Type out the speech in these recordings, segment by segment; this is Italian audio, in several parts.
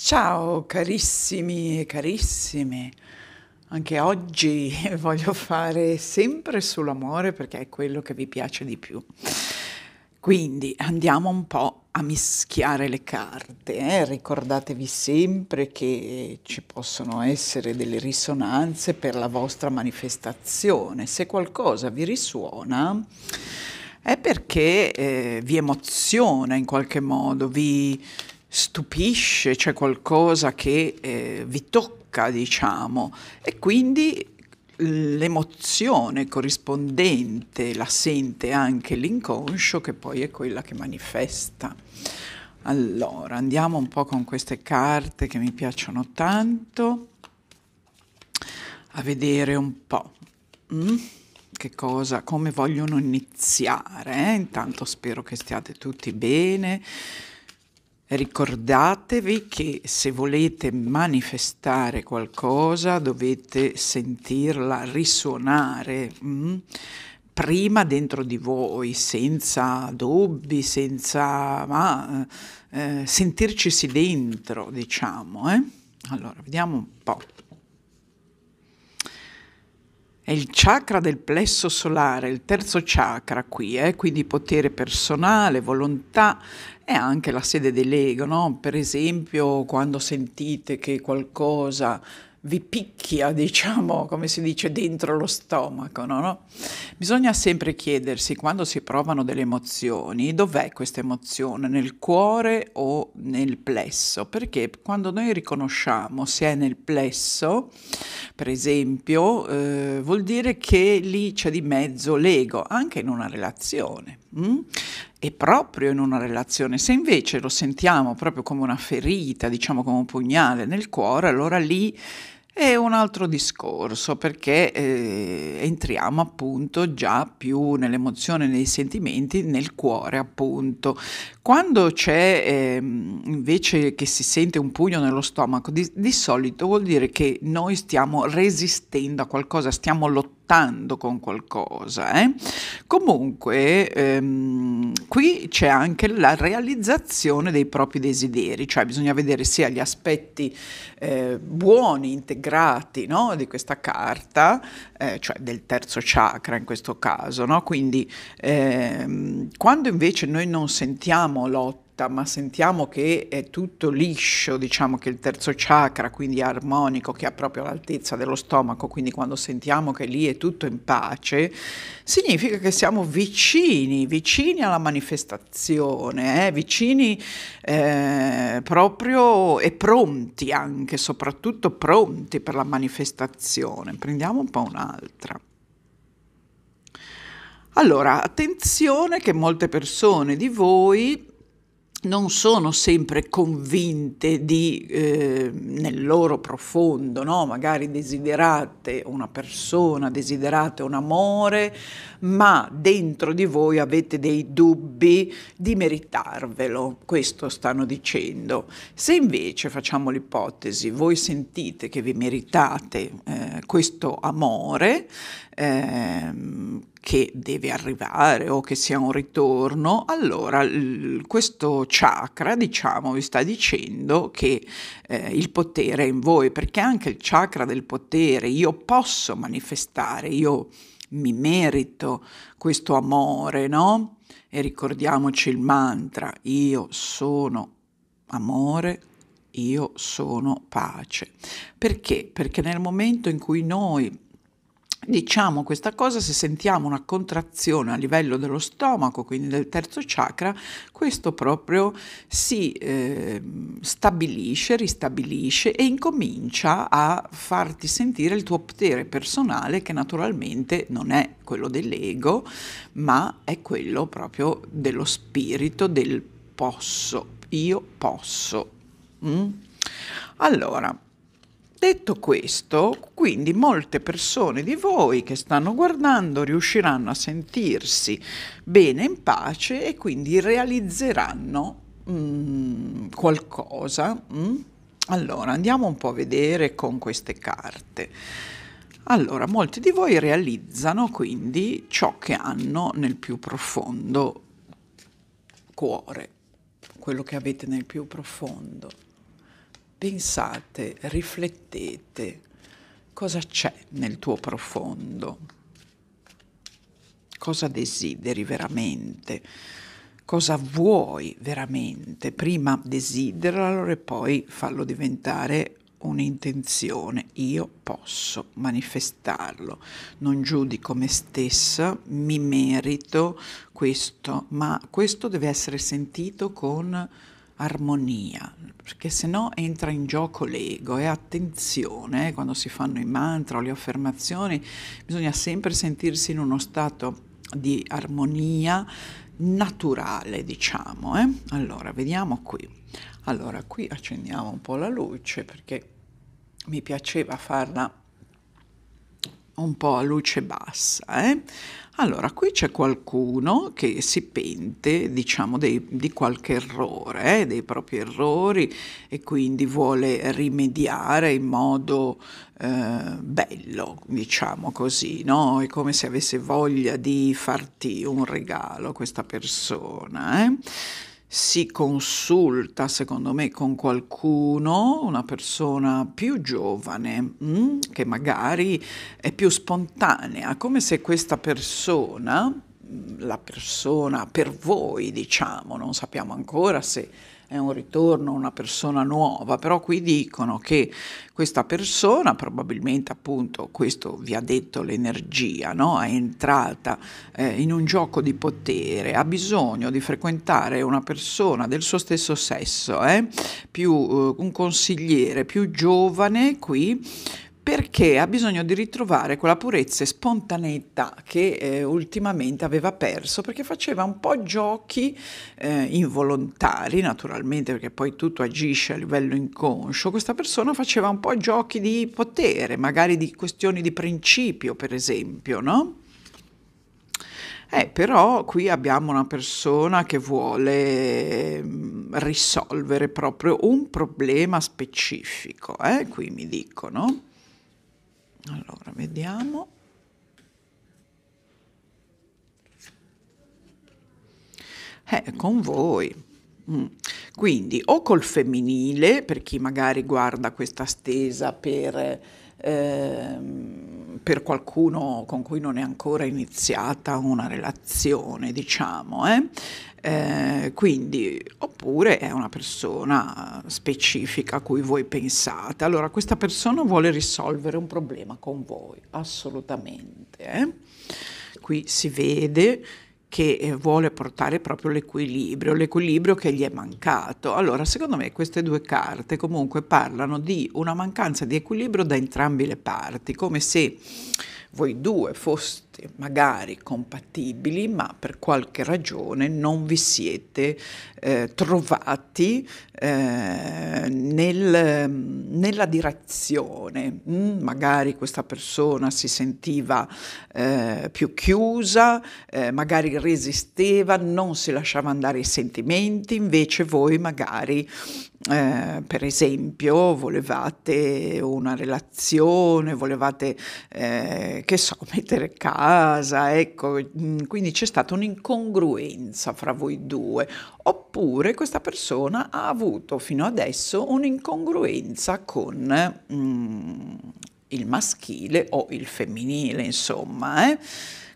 Ciao carissimi e carissime, anche oggi voglio fare sempre sull'amore perché è quello che vi piace di più. Quindi andiamo un po' a mischiare le carte, eh? ricordatevi sempre che ci possono essere delle risonanze per la vostra manifestazione, se qualcosa vi risuona è perché eh, vi emoziona in qualche modo, vi stupisce, c'è qualcosa che eh, vi tocca, diciamo, e quindi l'emozione corrispondente la sente anche l'inconscio che poi è quella che manifesta. Allora, andiamo un po' con queste carte che mi piacciono tanto a vedere un po' mm? che cosa, come vogliono iniziare. Eh? Intanto spero che stiate tutti bene Ricordatevi che se volete manifestare qualcosa dovete sentirla risuonare mh? Mm, prima dentro di voi, senza dubbi, senza ma, eh, sentircisi dentro, diciamo. Eh? Allora, vediamo un po'. È il chakra del plesso solare, il terzo chakra qui, eh? quindi potere personale, volontà, è anche la sede dell'ego, no? Per esempio, quando sentite che qualcosa vi picchia, diciamo, come si dice, dentro lo stomaco, no? no? Bisogna sempre chiedersi, quando si provano delle emozioni, dov'è questa emozione, nel cuore o nel plesso? Perché quando noi riconosciamo se è nel plesso, per esempio, eh, vuol dire che lì c'è di mezzo l'ego, anche in una relazione. Mm? e proprio in una relazione. Se invece lo sentiamo proprio come una ferita, diciamo come un pugnale nel cuore, allora lì è un altro discorso perché eh, entriamo appunto già più nell'emozione, nei sentimenti, nel cuore appunto. Quando c'è eh, invece che si sente un pugno nello stomaco, di, di solito vuol dire che noi stiamo resistendo a qualcosa, stiamo lottando contattando con qualcosa. Eh? Comunque ehm, qui c'è anche la realizzazione dei propri desideri, cioè bisogna vedere sia gli aspetti eh, buoni, integrati no? di questa carta, eh, cioè del terzo chakra in questo caso. No? Quindi ehm, quando invece noi non sentiamo l'otto, tutta, ma sentiamo che è tutto liscio, diciamo che il terzo chakra, quindi armonico, che ha proprio l'altezza dello stomaco, quindi quando sentiamo che lì è tutto in pace, significa che siamo vicini, vicini alla manifestazione, eh? vicini eh, proprio e pronti anche, soprattutto pronti per la manifestazione. Prendiamo un po' un'altra. Allora, attenzione che molte persone di voi non sono sempre convinte di, eh, nel loro profondo, no? magari desiderate una persona, desiderate un amore, ma dentro di voi avete dei dubbi di meritarvelo, questo stanno dicendo. Se invece, facciamo l'ipotesi, voi sentite che vi meritate eh, questo amore, ehm, che deve arrivare o che sia un ritorno, allora l- questo chakra, diciamo, vi sta dicendo che eh, il potere è in voi, perché anche il chakra del potere, io posso manifestare, io mi merito questo amore, no? E ricordiamoci il mantra, io sono amore, io sono pace. Perché? Perché nel momento in cui noi diciamo questa cosa se sentiamo una contrazione a livello dello stomaco, quindi del terzo chakra, questo proprio si eh, stabilisce, ristabilisce e incomincia a farti sentire il tuo potere personale che naturalmente non è quello dell'ego, ma è quello proprio dello spirito, del posso, io posso. Mm? Allora, Detto questo, quindi molte persone di voi che stanno guardando riusciranno a sentirsi bene in pace e quindi realizzeranno mh, mm, qualcosa. Mh? Mm? Allora, andiamo un po' a vedere con queste carte. Allora, molti di voi realizzano quindi ciò che hanno nel più profondo cuore, quello che avete nel più profondo pensate, riflettete cosa c'è nel tuo profondo, cosa desideri veramente, cosa vuoi veramente. Prima desideralo e poi fallo diventare un'intenzione, io posso manifestarlo, non giudico me stessa, mi merito questo, ma questo deve essere sentito con armonia, perché se no entra in gioco l'ego e attenzione, eh, quando si fanno i mantra o le affermazioni, bisogna sempre sentirsi in uno stato di armonia naturale, diciamo. Eh? Allora, vediamo qui. Allora, qui accendiamo un po' la luce perché mi piaceva farla un po' a luce bassa. Eh? Allora, qui c'è qualcuno che si pente, diciamo, dei, di qualche errore, eh, dei propri errori e quindi vuole rimediare in modo eh, bello, diciamo così, no? È come se avesse voglia di farti un regalo questa persona, eh? si consulta, secondo me, con qualcuno, una persona più giovane, mh, mm, che magari è più spontanea, come se questa persona, mm, la persona per voi, diciamo, non sappiamo ancora se è un ritorno, una persona nuova, però qui dicono che questa persona, probabilmente appunto, questo vi ha detto l'energia, no? è entrata eh, in un gioco di potere, ha bisogno di frequentare una persona del suo stesso sesso, eh? più, eh, un consigliere più giovane qui perché ha bisogno di ritrovare quella purezza e spontaneità che eh, ultimamente aveva perso, perché faceva un po' giochi eh, involontari, naturalmente, perché poi tutto agisce a livello inconscio. Questa persona faceva un po' giochi di potere, magari di questioni di principio, per esempio, no? Eh, però qui abbiamo una persona che vuole mm, risolvere proprio un problema specifico, eh? qui mi dicono. Allora, vediamo. Eh, con voi. Mm. Quindi o col femminile, per chi magari guarda questa stesa per, eh, per qualcuno con cui non è ancora iniziata una relazione, diciamo, eh, eh, quindi, oppure è una persona specifica a cui voi pensate. Allora, questa persona vuole risolvere un problema con voi, assolutamente. Eh? Qui si vede che eh, vuole portare proprio l'equilibrio, l'equilibrio che gli è mancato. Allora, secondo me queste due carte comunque parlano di una mancanza di equilibrio da entrambe le parti, come se voi due foste stati magari compatibili, ma per qualche ragione non vi siete eh, trovati eh, nel, nella direzione. Mm, magari questa persona si sentiva eh, più chiusa, eh, magari resisteva, non si lasciava andare i sentimenti, invece voi magari eh, per esempio, volevate una relazione, volevate, eh, che so, mettere casa casa, ecco, mm, quindi c'è stata un'incongruenza fra voi due, oppure questa persona ha avuto fino adesso un'incongruenza con mm, il maschile o il femminile, insomma. Eh?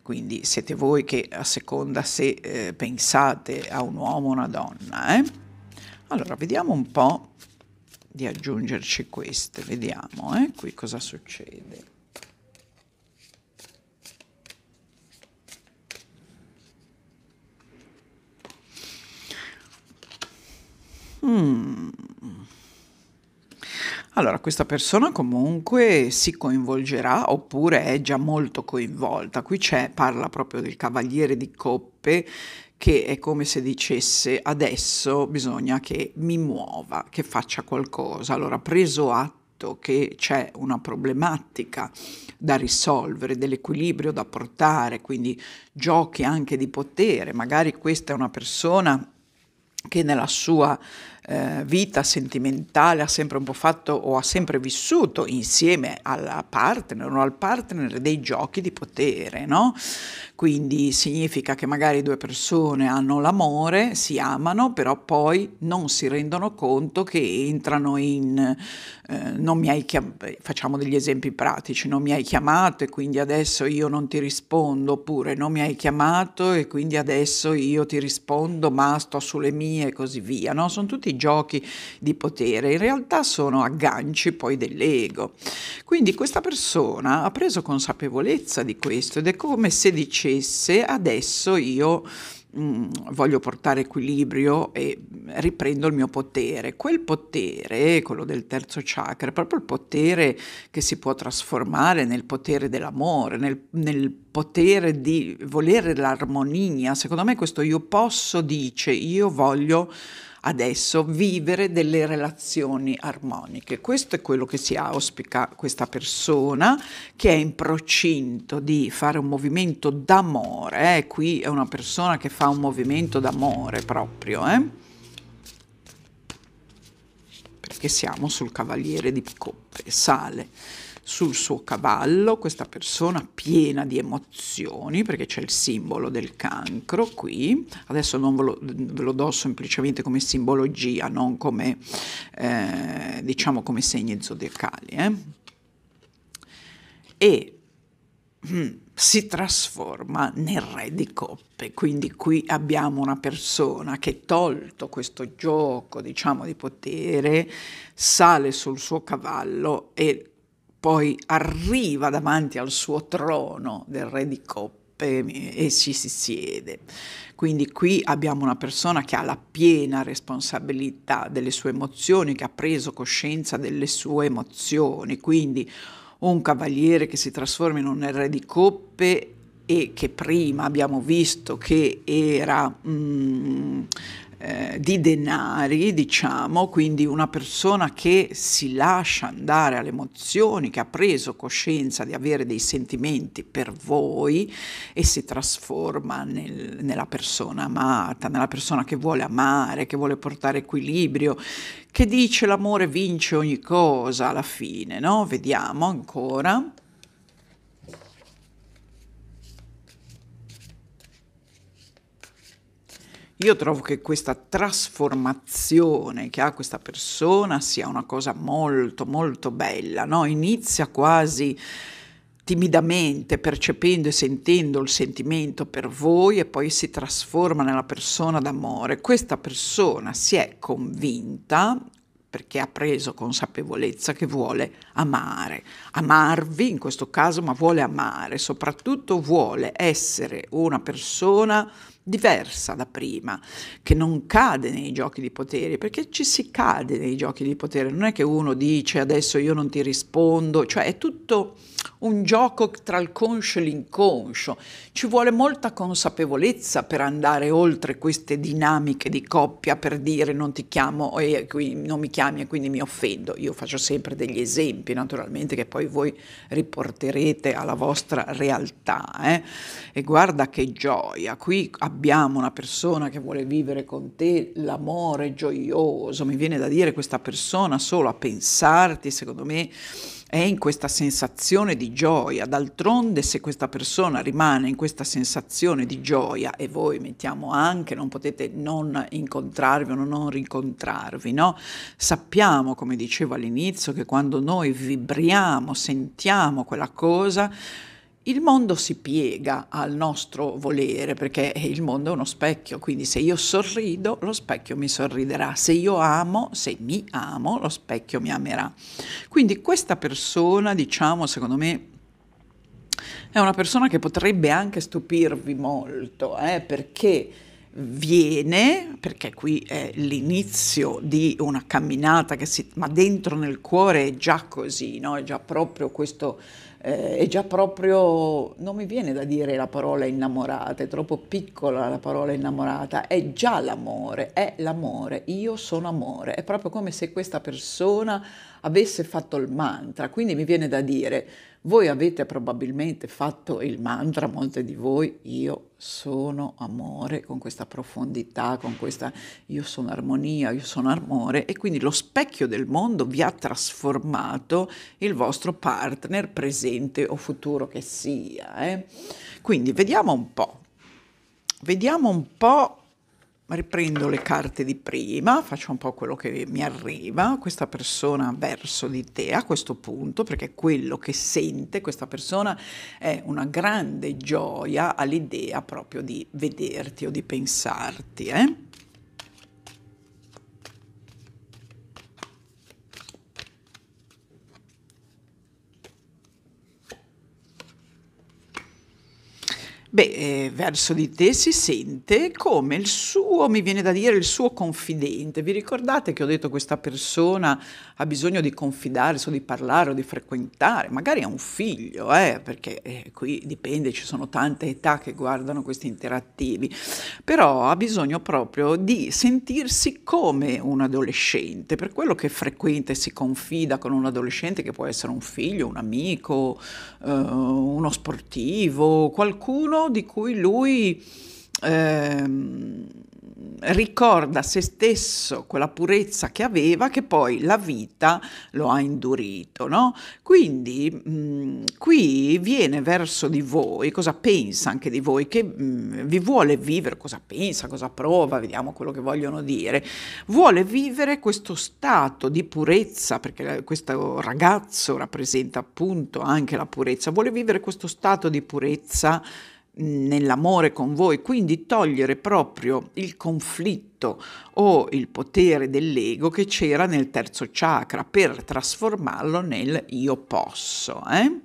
Quindi siete voi che a seconda se eh, pensate a un uomo o una donna. Eh? Allora, vediamo un po' di aggiungerci queste, vediamo eh, qui cosa succede. Hmm. Allora, questa persona comunque si coinvolgerà oppure è già molto coinvolta. Qui c'è, parla proprio del cavaliere di coppe che è come se dicesse adesso bisogna che mi muova, che faccia qualcosa. Allora, preso atto che c'è una problematica da risolvere, dell'equilibrio da portare, quindi giochi anche di potere, magari questa è una persona che nella sua eh, vita sentimentale ha sempre un po' fatto o ha sempre vissuto insieme alla partner o al partner dei giochi di potere, no? Quindi significa che magari due persone hanno l'amore, si amano, però poi non si rendono conto che entrano in eh, non mi hai chiamato, facciamo degli esempi pratici, non mi hai chiamato e quindi adesso io non ti rispondo, oppure non mi hai chiamato e quindi adesso io ti rispondo ma sto sulle mie e così via, no? Sono tutti questi giochi di potere in realtà sono agganci poi dell'ego. Quindi questa persona ha preso consapevolezza di questo ed è come se dicesse adesso io mm, voglio portare equilibrio e riprendo il mio potere. Quel potere, quello del terzo chakra, è proprio il potere che si può trasformare nel potere dell'amore, nel, nel potere di volere l'armonia. Secondo me questo io posso dice io voglio adesso vivere delle relazioni armoniche. Questo è quello che si auspica questa persona che è in procinto di fare un movimento d'amore. Eh? Qui è una persona che fa un movimento d'amore proprio, eh? perché siamo sul cavaliere di coppe, sale sul suo cavallo questa persona piena di emozioni, perché c'è il simbolo del cancro qui, adesso non ve lo, ve lo do semplicemente come simbologia, non come, eh, diciamo come segni zodiacali. Eh. E mm, si trasforma nel re di coppe, quindi qui abbiamo una persona che tolto questo gioco, diciamo, di potere, sale sul suo cavallo e poi arriva davanti al suo trono del re di coppe e ci si siede. Quindi qui abbiamo una persona che ha la piena responsabilità delle sue emozioni, che ha preso coscienza delle sue emozioni, quindi un cavaliere che si trasforma in un re di coppe e che prima abbiamo visto che era... Mm, eh, di denari, diciamo, quindi una persona che si lascia andare alle emozioni, che ha preso coscienza di avere dei sentimenti per voi e si trasforma nel, nella persona amata, nella persona che vuole amare, che vuole portare equilibrio, che dice l'amore vince ogni cosa alla fine, no? Vediamo ancora. Io trovo che questa trasformazione che ha questa persona sia una cosa molto molto bella, no? Inizia quasi timidamente percependo e sentendo il sentimento per voi e poi si trasforma nella persona d'amore. Questa persona si è convinta perché ha preso consapevolezza che vuole amare, amarvi in questo caso, ma vuole amare, soprattutto vuole essere una persona diversa da prima, che non cade nei giochi di potere, perché ci si cade nei giochi di potere, non è che uno dice adesso io non ti rispondo, cioè è tutto un gioco tra il conscio e l'inconscio, ci vuole molta consapevolezza per andare oltre queste dinamiche di coppia, per dire non ti chiamo e non mi chiami e quindi mi offendo, io faccio sempre degli esempi naturalmente che poi voi riporterete alla vostra realtà eh? e guarda che gioia, qui a abbiamo una persona che vuole vivere con te l'amore gioioso, mi viene da dire questa persona solo a pensarti, secondo me è in questa sensazione di gioia. D'altronde, se questa persona rimane in questa sensazione di gioia e voi mettiamo anche, non potete non incontrarvi o non rincontrarvi, no? Sappiamo, come dicevo all'inizio, che quando noi vibriamo, sentiamo quella cosa, il mondo si piega al nostro volere perché il mondo è uno specchio, quindi se io sorrido lo specchio mi sorriderà, se io amo, se mi amo, lo specchio mi amerà. Quindi questa persona, diciamo, secondo me è una persona che potrebbe anche stupirvi molto, eh, perché viene, perché qui è l'inizio di una camminata che si, ma dentro nel cuore è già così, no? è già proprio questo, eh, è già proprio, non mi viene da dire la parola innamorata, è troppo piccola la parola innamorata, è già l'amore, è l'amore, io sono amore, è proprio come se questa persona avesse fatto il mantra, quindi mi viene da dire voi avete probabilmente fatto il mantra, molte di voi, io sono amore, con questa profondità, con questa io sono armonia, io sono amore e quindi lo specchio del mondo vi ha trasformato il vostro partner presente o futuro che sia. Eh? Quindi vediamo un po', vediamo un po' riprendo le carte di prima, faccio un po' quello che mi arriva, questa persona verso di te a questo punto, perché quello che sente questa persona è una grande gioia all'idea proprio di vederti o di pensarti. Eh? Beh, eh, verso di te si sente come il suo, mi viene da dire, il suo confidente. Vi ricordate che ho detto questa persona ha bisogno di confidarsi o di parlare o di frequentare? Magari ha un figlio, eh, perché eh, qui dipende, ci sono tante età che guardano questi interattivi, però ha bisogno proprio di sentirsi come un adolescente, per quello che frequenta e si confida con un adolescente che può essere un figlio, un amico, eh, uno sportivo, qualcuno di cui lui eh, ricorda se stesso quella purezza che aveva che poi la vita lo ha indurito. No? Quindi mh, qui viene verso di voi, cosa pensa anche di voi, che mh, vi vuole vivere, cosa pensa, cosa prova, vediamo quello che vogliono dire, vuole vivere questo stato di purezza, perché questo ragazzo rappresenta appunto anche la purezza, vuole vivere questo stato di purezza nell'amore con voi, quindi togliere proprio il conflitto o il potere dell'ego che c'era nel terzo chakra per trasformarlo nel io posso. Eh?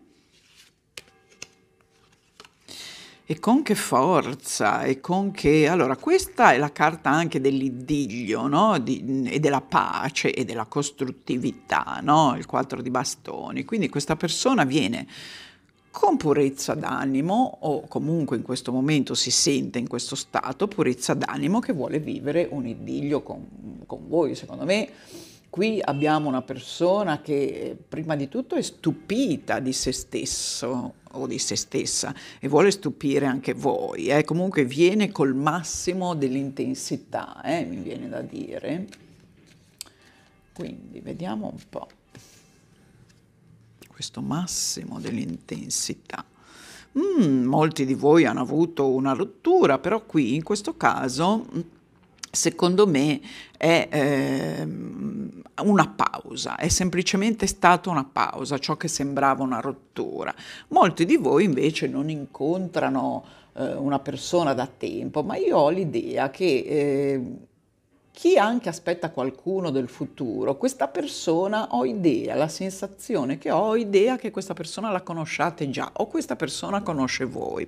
E con che forza, e con che... Allora, questa è la carta anche dell'iddiglio, no? di, e della pace, e della costruttività, no? Il quattro di bastoni. Quindi questa persona viene con purezza d'animo o comunque in questo momento si sente in questo stato purezza d'animo che vuole vivere un idillio con, con voi. Secondo me qui abbiamo una persona che prima di tutto è stupita di se stesso o di se stessa e vuole stupire anche voi. Eh? Comunque viene col massimo dell'intensità, eh? mi viene da dire. Quindi vediamo un po' questo massimo dell'intensità. Mm, molti di voi hanno avuto una rottura, però qui in questo caso mm, secondo me è eh, una pausa, è semplicemente stata una pausa, ciò che sembrava una rottura. Molti di voi invece non incontrano eh, una persona da tempo, ma io ho l'idea che eh, chi anche aspetta qualcuno del futuro, questa persona ho idea, la sensazione che ho, ho idea che questa persona la conosciate già o questa persona conosce voi.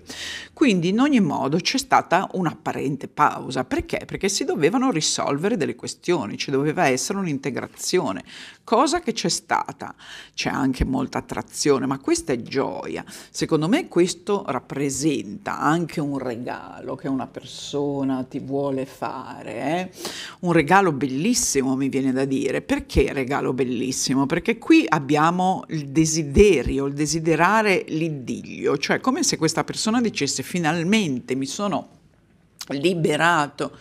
Quindi in ogni modo c'è stata un'apparente pausa. Perché? Perché si dovevano risolvere delle questioni, ci doveva essere un'integrazione, cosa che c'è stata. C'è anche molta attrazione, ma questa è gioia. Secondo me questo rappresenta anche un regalo che una persona ti vuole fare. Eh? un regalo bellissimo, mi viene da dire. Perché regalo bellissimo? Perché qui abbiamo il desiderio, il desiderare l'iddiglio, cioè come se questa persona dicesse finalmente mi sono liberato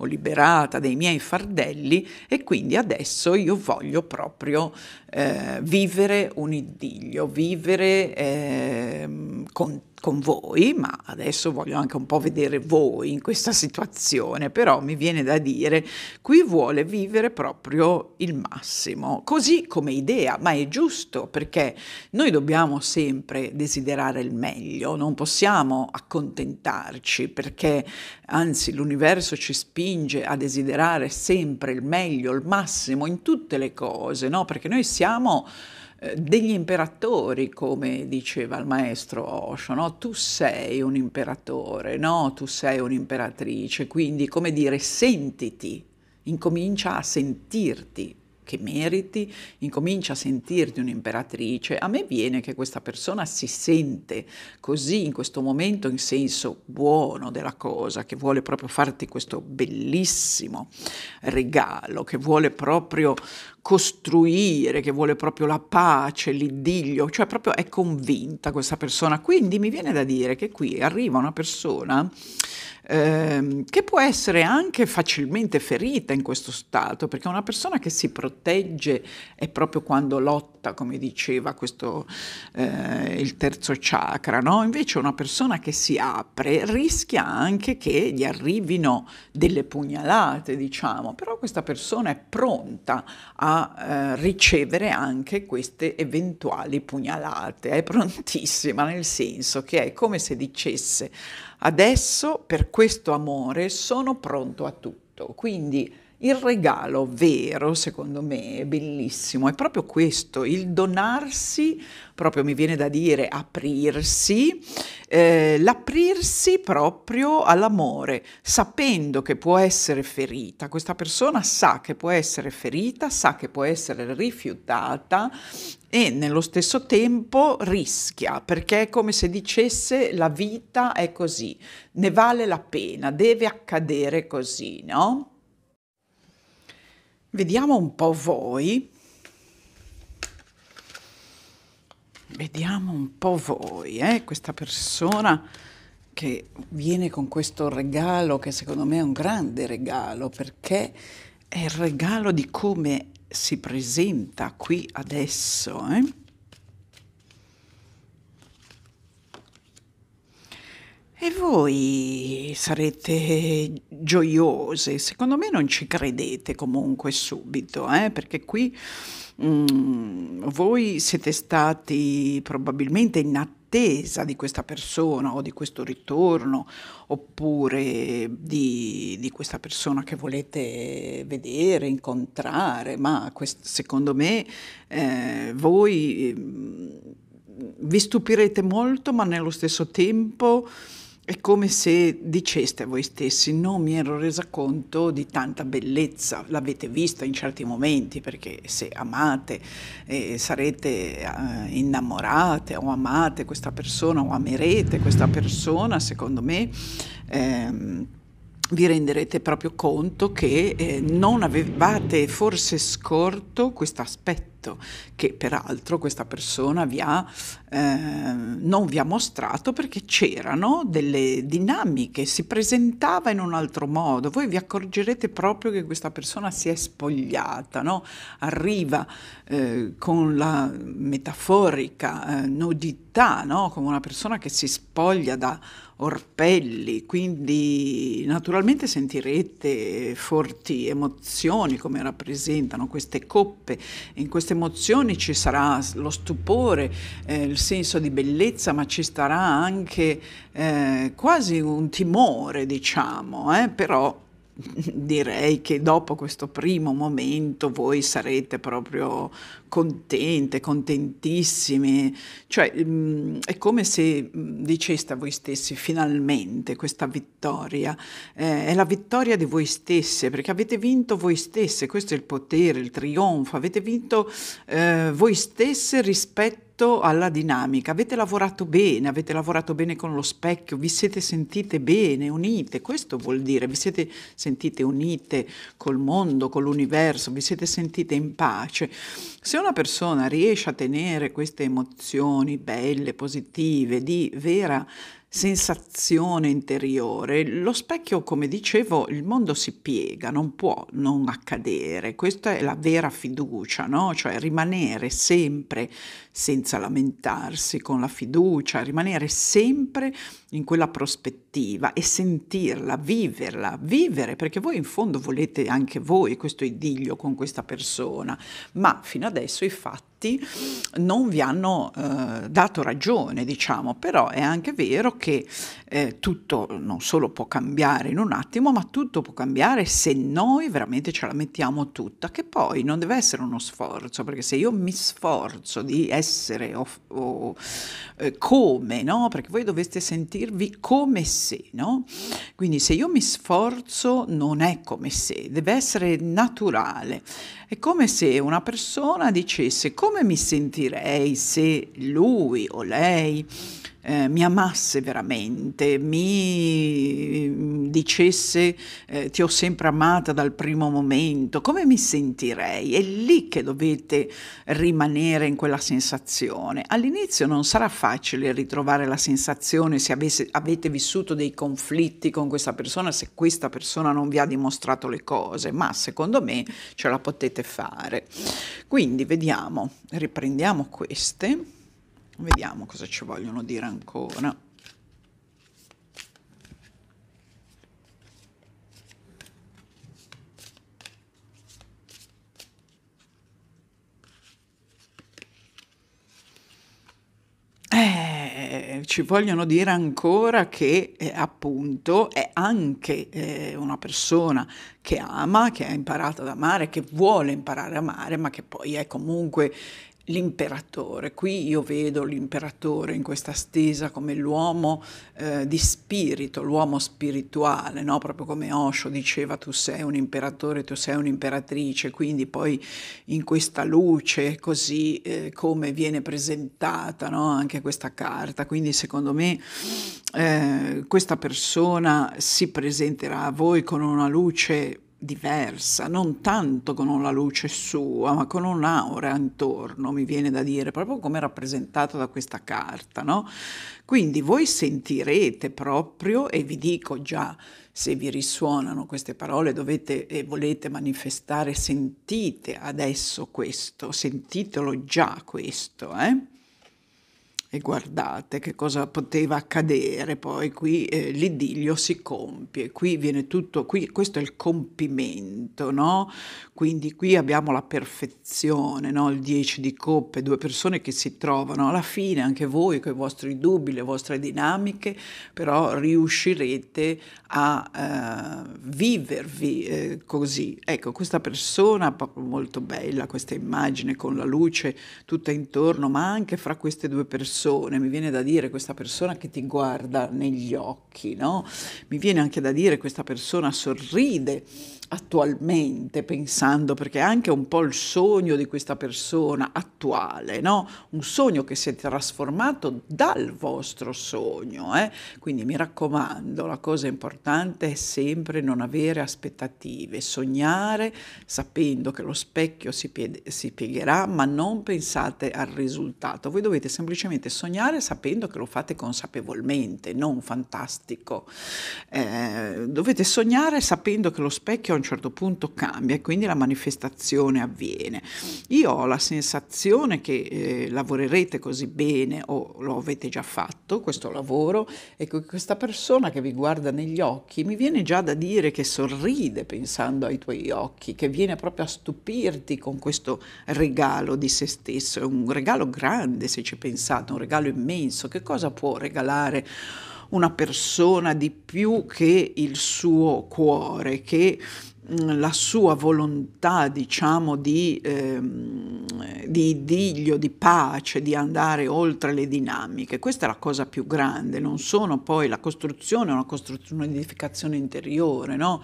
o liberata dai miei fardelli e quindi adesso io voglio proprio eh, vivere un idillio, vivere eh, con, con voi, ma adesso voglio anche un po' vedere voi in questa situazione, però mi viene da dire, qui vuole vivere proprio il massimo, così come idea, ma è giusto perché noi dobbiamo sempre desiderare il meglio, non possiamo accontentarci perché anzi l'universo ci spinge a desiderare sempre il meglio, il massimo in tutte le cose, no? Perché noi siamo siamo eh, degli imperatori, come diceva il maestro Osho, no? tu sei un imperatore, no? tu sei un'imperatrice, quindi come dire sentiti, incomincia a sentirti che meriti, incomincia a sentirti un'imperatrice, a me viene che questa persona si sente così in questo momento in senso buono della cosa, che vuole proprio farti questo bellissimo regalo, che vuole proprio costruire, che vuole proprio la pace, l'idillio, cioè proprio è convinta questa persona. Quindi mi viene da dire che qui arriva una persona ehm, che può essere anche facilmente ferita in questo stato, perché una persona che si protegge è proprio quando lotta, come diceva questo, eh, il terzo chakra, no? invece una persona che si apre rischia anche che gli arrivino delle pugnalate, diciamo, però questa persona è pronta a eh, ricevere anche queste eventuali pugnalate, è prontissima nel senso che è come se dicesse Adesso per questo amore sono pronto a tutto. Quindi il regalo vero, secondo me, è bellissimo, è proprio questo, il donarsi, proprio mi viene da dire aprirsi, eh, l'aprirsi proprio all'amore, sapendo che può essere ferita, questa persona sa che può essere ferita, sa che può essere rifiutata e nello stesso tempo rischia, perché è come se dicesse la vita è così, ne vale la pena, deve accadere così, no? Vediamo un po' voi. Vediamo un po' voi, eh? questa persona che viene con questo regalo che secondo me è un grande regalo perché è il regalo di come si presenta qui adesso. Eh? E voi sarete gioiose, secondo me non ci credete comunque subito, eh? perché qui mm, voi siete stati probabilmente in attesa di questa persona o di questo ritorno, oppure di, di questa persona che volete vedere, incontrare, ma quest- secondo me eh, voi mm, vi stupirete molto, ma nello stesso tempo è come se diceste a voi stessi non mi ero resa conto di tanta bellezza, l'avete vista in certi momenti perché se amate eh, sarete eh, innamorate o amate questa persona o amerete questa persona, secondo me ehm, vi renderete proprio conto che eh, non avevate forse scorto questo aspetto segreto che peraltro questa persona vi ha, eh, non vi ha mostrato perché c'erano delle dinamiche, si presentava in un altro modo, voi vi accorgerete proprio che questa persona si è spogliata, no? arriva eh, con la metaforica eh, nudità, no? come una persona che si spoglia da orpelli, quindi naturalmente sentirete forti emozioni come rappresentano queste coppe, in queste emozioni, ci sarà lo stupore, eh, il senso di bellezza, ma ci starà anche eh, quasi un timore, diciamo, eh? però direi che dopo questo primo momento voi sarete proprio contente, contentissime, cioè mh, è come se diceste a voi stessi finalmente questa vittoria, eh, è la vittoria di voi stesse perché avete vinto voi stesse, questo è il potere, il trionfo, avete vinto eh, voi stesse rispetto fatto alla dinamica, avete lavorato bene, avete lavorato bene con lo specchio, vi siete sentite bene, unite, questo vuol dire, vi siete sentite unite col mondo, con l'universo, vi siete sentite in pace. Se una persona riesce a tenere queste emozioni belle, positive, di vera sensazione interiore. Lo specchio, come dicevo, il mondo si piega, non può non accadere. Questa è la vera fiducia, no? Cioè rimanere sempre senza lamentarsi con la fiducia, rimanere sempre in quella prospettiva e sentirla, viverla, vivere, perché voi in fondo volete anche voi questo idillio con questa persona, ma fino adesso i fatti fatti non vi hanno eh, dato ragione, diciamo, però è anche vero che eh, tutto non solo può cambiare in un attimo, ma tutto può cambiare se noi veramente ce la mettiamo tutta, che poi non deve essere uno sforzo, perché se io mi sforzo di essere o, o, eh, come, no? perché voi doveste sentirvi come se, no? quindi se io mi sforzo non è come se, deve essere naturale, è come se una persona dicesse come mi sentirei se lui o lei eh, mi amasse veramente, mi mm, dicesse eh, ti ho sempre amata dal primo momento, come mi sentirei? È lì che dovete rimanere in quella sensazione. All'inizio non sarà facile ritrovare la sensazione se avesse, avete vissuto dei conflitti con questa persona, se questa persona non vi ha dimostrato le cose, ma secondo me ce la potete fare. Quindi vediamo, riprendiamo queste. Vediamo cosa ci vogliono dire ancora. Eh, ci vogliono dire ancora che eh, appunto è anche eh, una persona che ama, che ha imparato ad amare, che vuole imparare a amare, ma che poi è comunque l'imperatore. Qui io vedo l'imperatore in questa stesa come l'uomo eh, di spirito, l'uomo spirituale, no? proprio come Osho diceva tu sei un imperatore, tu sei un'imperatrice, quindi poi in questa luce così eh, come viene presentata no? anche questa carta. Quindi secondo me eh, questa persona si presenterà a voi con una luce diversa, non tanto con la luce sua, ma con un'aura intorno, mi viene da dire, proprio come rappresentato da questa carta, no? Quindi voi sentirete proprio, e vi dico già, se vi risuonano queste parole dovete e volete manifestare, sentite adesso questo, sentitelo già questo, eh? E guardate che cosa poteva accadere, poi qui eh, l'idillio si compie, qui viene tutto, qui, questo è il compimento, no? Quindi qui abbiamo la perfezione, no? Il 10 di coppe, due persone che si trovano alla fine, anche voi con i vostri dubbi, le vostre dinamiche, però riuscirete a eh, vivervi eh, così. Ecco, questa persona proprio molto bella, questa immagine con la luce tutta intorno, ma anche fra queste due persone persone, mi viene da dire questa persona che ti guarda negli occhi, no? mi viene anche da dire questa persona sorride attualmente pensando, perché è anche un po' il sogno di questa persona attuale, no? un sogno che si è trasformato dal vostro sogno. Eh? Quindi mi raccomando, la cosa importante è sempre non avere aspettative, sognare sapendo che lo specchio si, pie- si piegherà, ma non pensate al risultato. Voi dovete semplicemente sognare sapendo che lo fate consapevolmente, non fantastico. Eh, dovete sognare sapendo che lo specchio un certo punto cambia e quindi la manifestazione avviene. Io ho la sensazione che eh, lavorerete così bene o lo avete già fatto questo lavoro e che questa persona che vi guarda negli occhi mi viene già da dire che sorride pensando ai tuoi occhi, che viene proprio a stupirti con questo regalo di se stesso, è un regalo grande se ci pensate, un regalo immenso, che cosa può regalare? una persona di più che il suo cuore, che Mm, la sua volontà, diciamo, di, ehm, di idillio, di pace, di andare oltre le dinamiche. Questa è la cosa più grande, non sono poi la costruzione, è una costruzione, un'edificazione interiore, no?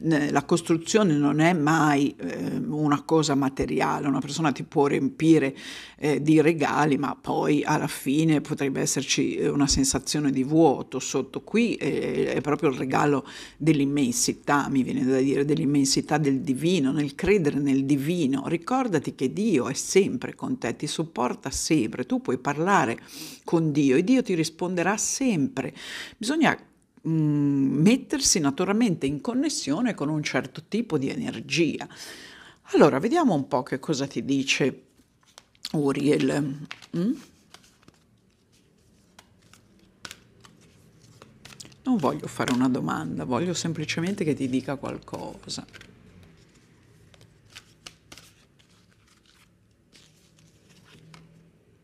La costruzione non è mai eh, una cosa materiale, una persona ti può riempire eh, di regali, ma poi alla fine potrebbe esserci eh, una sensazione di vuoto sotto. Qui eh, è proprio il regalo dell'immensità, mi viene da dire, dell'immensità nell'immensità del divino, nel credere nel divino. Ricordati che Dio è sempre con te, ti supporta sempre, tu puoi parlare con Dio e Dio ti risponderà sempre. Bisogna mm, mettersi naturalmente in connessione con un certo tipo di energia. Allora, vediamo un po' che cosa ti dice Uriel. Mm? Non voglio fare una domanda, voglio semplicemente che ti dica qualcosa.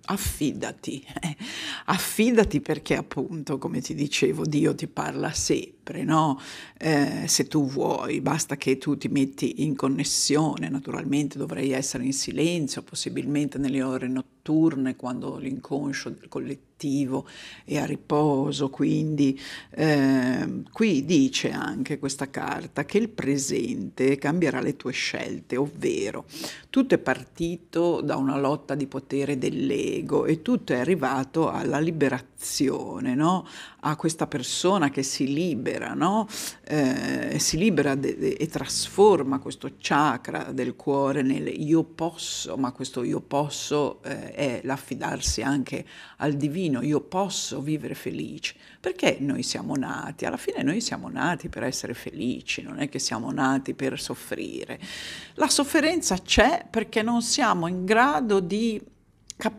Affidati, eh, affidati perché appunto, come ti dicevo, Dio ti parla sempre sempre, no? eh, se tu vuoi, basta che tu ti metti in connessione, naturalmente dovrei essere in silenzio, possibilmente nelle ore notturne quando l'inconscio del collettivo è a riposo, quindi eh, qui dice anche questa carta che il presente cambierà le tue scelte, ovvero tutto è partito da una lotta di potere dell'ego e tutto è arrivato alla liberazione, no? a questa persona che si libera libera, no? eh, si libera de- de- e trasforma questo chakra del cuore nel io posso, ma questo io posso eh, è l'affidarsi anche al divino, io posso vivere felice, perché noi siamo nati, alla fine noi siamo nati per essere felici, non è che siamo nati per soffrire. La sofferenza c'è perché non siamo in grado di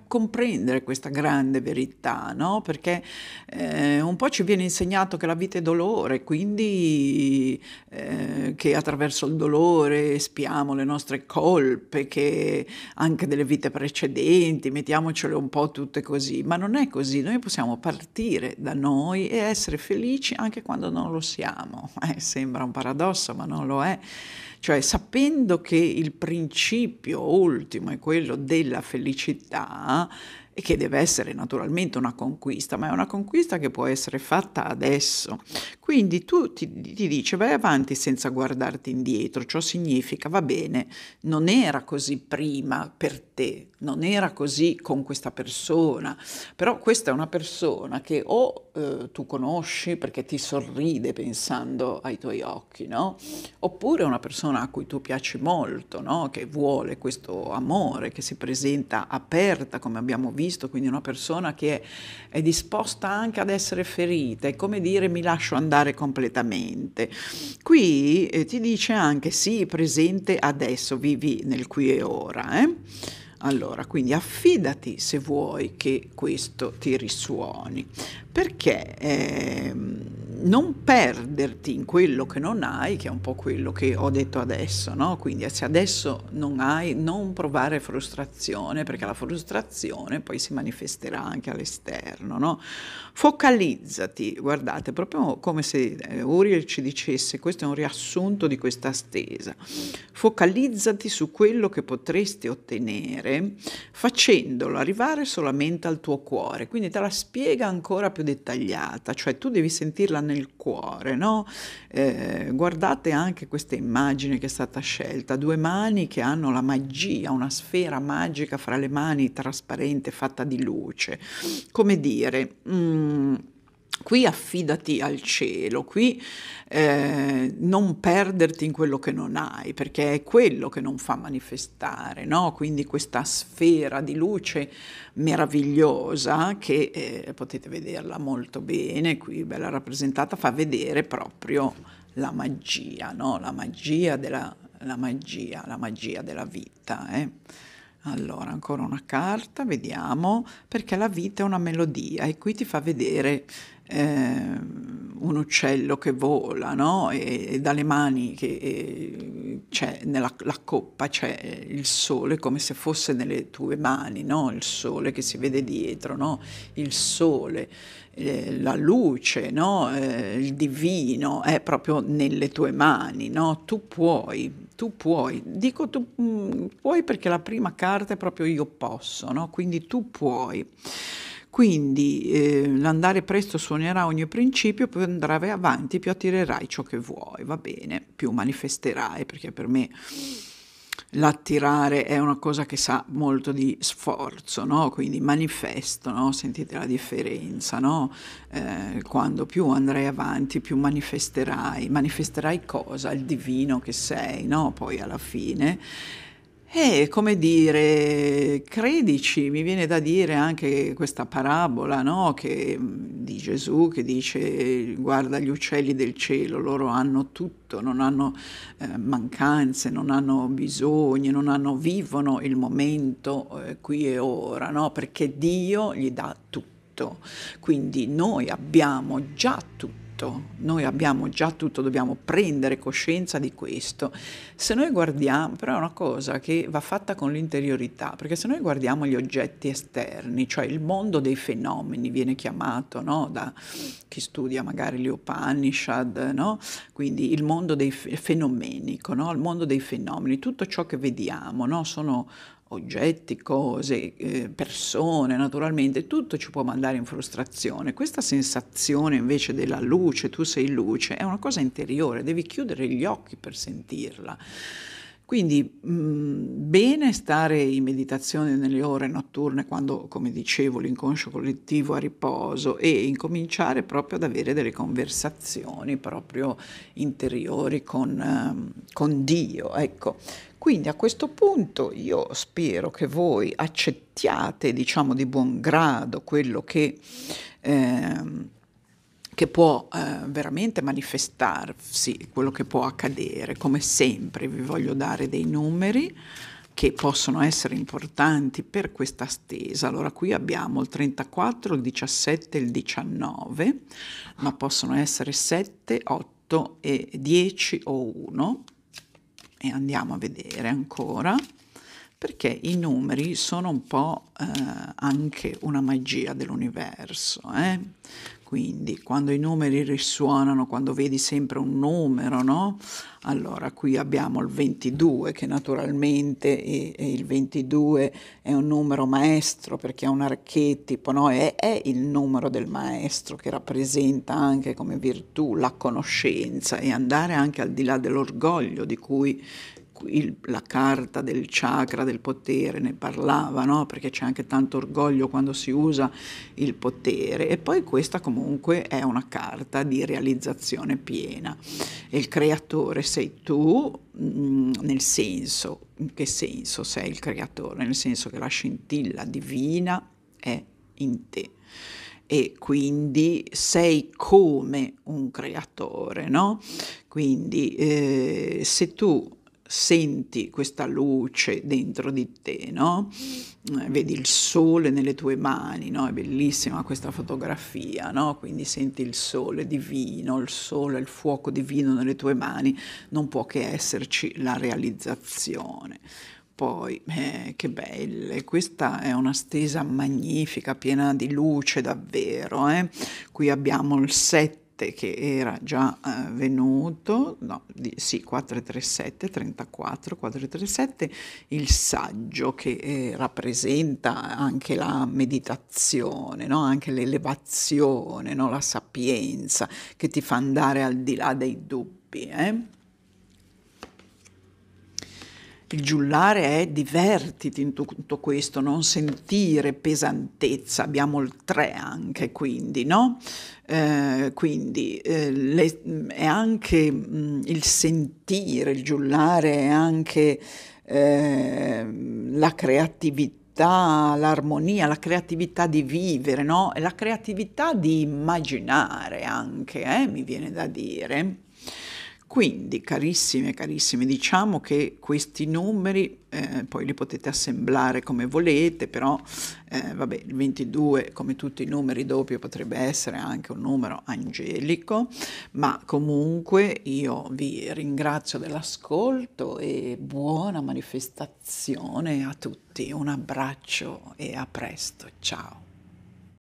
comprendere questa grande verità, no? perché eh, un po' ci viene insegnato che la vita è dolore, quindi eh, che attraverso il dolore spiamo le nostre colpe, che anche delle vite precedenti, mettiamocele un po' tutte così, ma non è così, noi possiamo partire da noi e essere felici anche quando non lo siamo. Eh, sembra un paradosso, ma non lo è. Cioè sapendo che il principio ultimo è quello della felicità, e che deve essere naturalmente una conquista, ma è una conquista che può essere fatta adesso. Quindi tu ti, ti dici vai avanti senza guardarti indietro, ciò significa va bene, non era così prima per te, non era così con questa persona, però questa è una persona che o eh, tu conosci perché ti sorride pensando ai tuoi occhi, no? oppure è una persona a cui tu piaci molto, no? che vuole questo amore, che si presenta aperta come abbiamo visto, quindi una persona che è, è disposta anche ad essere ferita, è come dire mi lascio andare completamente. Qui eh, ti dice anche sì, presente adesso, vivi nel qui e ora. Eh? Allora, quindi affidati se vuoi che questo ti risuoni perché eh, non perderti in quello che non hai, che è un po' quello che ho detto adesso, no? quindi se adesso non hai, non provare frustrazione, perché la frustrazione poi si manifesterà anche all'esterno. No? Focalizzati, guardate, proprio come se eh, Uriel ci dicesse, questo è un riassunto di questa stesa, focalizzati su quello che potresti ottenere facendolo arrivare solamente al tuo cuore, quindi te la spiega ancora più dettagliata, cioè tu devi sentirla nel cuore, no? eh, guardate anche questa immagine che è stata scelta, due mani che hanno la magia, una sfera magica fra le mani trasparente fatta di luce, come dire... Mm, Qui affidati al cielo, qui eh, non perderti in quello che non hai, perché è quello che non fa manifestare, no? quindi questa sfera di luce meravigliosa che eh, potete vederla molto bene, qui bella rappresentata, fa vedere proprio la magia, no? la, magia della, la, magia, la magia della vita. Eh? Allora, ancora una carta, vediamo, perché la vita è una melodia e qui ti fa vedere Ehm, un uccello che vola, no? e, e dalle mani che c'è nella coppa c'è il sole come se fosse nelle tue mani, no? il sole che si vede dietro, no? il sole, eh, la luce, eh, il divino è proprio nelle tue mani, tu puoi, tu puoi, dico tu mm, puoi perché la prima carta è proprio io posso, quindi tu puoi. Quindi eh, l'andare presto suonerà ogni principio, più andrai avanti, più attirerai ciò che vuoi, va bene, più manifesterai, perché per me l'attirare è una cosa che sa molto di sforzo, no? quindi manifesto, no? sentite la differenza, no? eh, quando più andrai avanti più manifesterai, manifesterai cosa? Il divino che sei, poi alla fine e eh, come dire, credici, mi viene da dire anche questa parabola no? che, mm, di Gesù che dice guarda gli uccelli del cielo, loro hanno tutto, non hanno eh, mancanze, non hanno bisogni, non hanno, vivono il momento eh, qui e ora, no? perché Dio gli dà tutto. Quindi noi abbiamo già tutto tutto, noi abbiamo già tutto, dobbiamo prendere coscienza di questo. Se noi guardiamo, però è una cosa che va fatta con l'interiorità, perché se noi guardiamo gli oggetti esterni, cioè il mondo dei fenomeni viene chiamato no? da chi studia magari gli Upanishad, no? quindi il mondo dei fenomenico, no? il mondo dei fenomeni, tutto ciò che vediamo sono oggetti, cose, eh, persone, naturalmente, tutto ci può mandare in frustrazione. Questa sensazione invece della luce, tu sei luce, è una cosa interiore, devi chiudere gli occhi per sentirla. Quindi mm, bene stare in meditazione nelle ore notturne quando, come dicevo, l'inconscio collettivo è a riposo e incominciare proprio ad avere delle conversazioni proprio interiori con, ehm, con Dio. Ecco, quindi a questo punto io spero che voi accettiate, diciamo, di buon grado quello che... Ehm, che può eh, veramente manifestarsi, quello che può accadere. Come sempre vi voglio dare dei numeri che possono essere importanti per questa stesa. Allora qui abbiamo il 34, il 17, il 19, ma possono essere 7, 8 e 10 o 1 e andiamo a vedere ancora perché i numeri sono un po' eh, anche una magia dell'universo. Eh? quindi quando i numeri risuonano, quando vedi sempre un numero, no? Allora qui abbiamo il 22 che naturalmente è, è il 22 è un numero maestro perché è un archetipo, no? è, è il numero del maestro che rappresenta anche come virtù la conoscenza e andare anche al di là dell'orgoglio di cui il, la carta del chakra del potere, ne parlava, no? perché c'è anche tanto orgoglio quando si usa il potere, e poi questa comunque è una carta di realizzazione piena. E Il creatore sei tu, mh, mm, nel senso, in che senso sei il creatore? Nel senso che la scintilla divina è in te e quindi sei come un creatore, no? Quindi eh, se tu senti questa luce dentro di te, no? Eh, vedi il sole nelle tue mani, no? È bellissima questa fotografia, no? Quindi senti il sole divino, il sole, il fuoco divino nelle tue mani, non può che esserci la realizzazione. Poi, eh, che belle, questa è una stesa magnifica, piena di luce davvero. Eh? Qui abbiamo il set parte che era già eh, venuto, no, di, sì, 437, 34, 437, il saggio che eh, rappresenta anche la meditazione, no? anche l'elevazione, no? la sapienza che ti fa andare al di là dei dubbi. Eh? Il giullare è divertiti in tutto questo, non sentire pesantezza, abbiamo il 3 anche quindi, no? Eh, quindi eh, le, mm, è anche mh, mm, il sentire, il giullare è anche eh, la creatività l'armonia, la creatività di vivere, no? E la creatività di immaginare anche, eh, mi viene da dire. Quindi, carissime, carissime, diciamo che questi numeri eh, poi li potete assemblare come volete, però eh, vabbè, il 22 come tutti i numeri doppio potrebbe essere anche un numero angelico, ma comunque io vi ringrazio dell'ascolto e buona manifestazione a tutti, un abbraccio e a presto, ciao.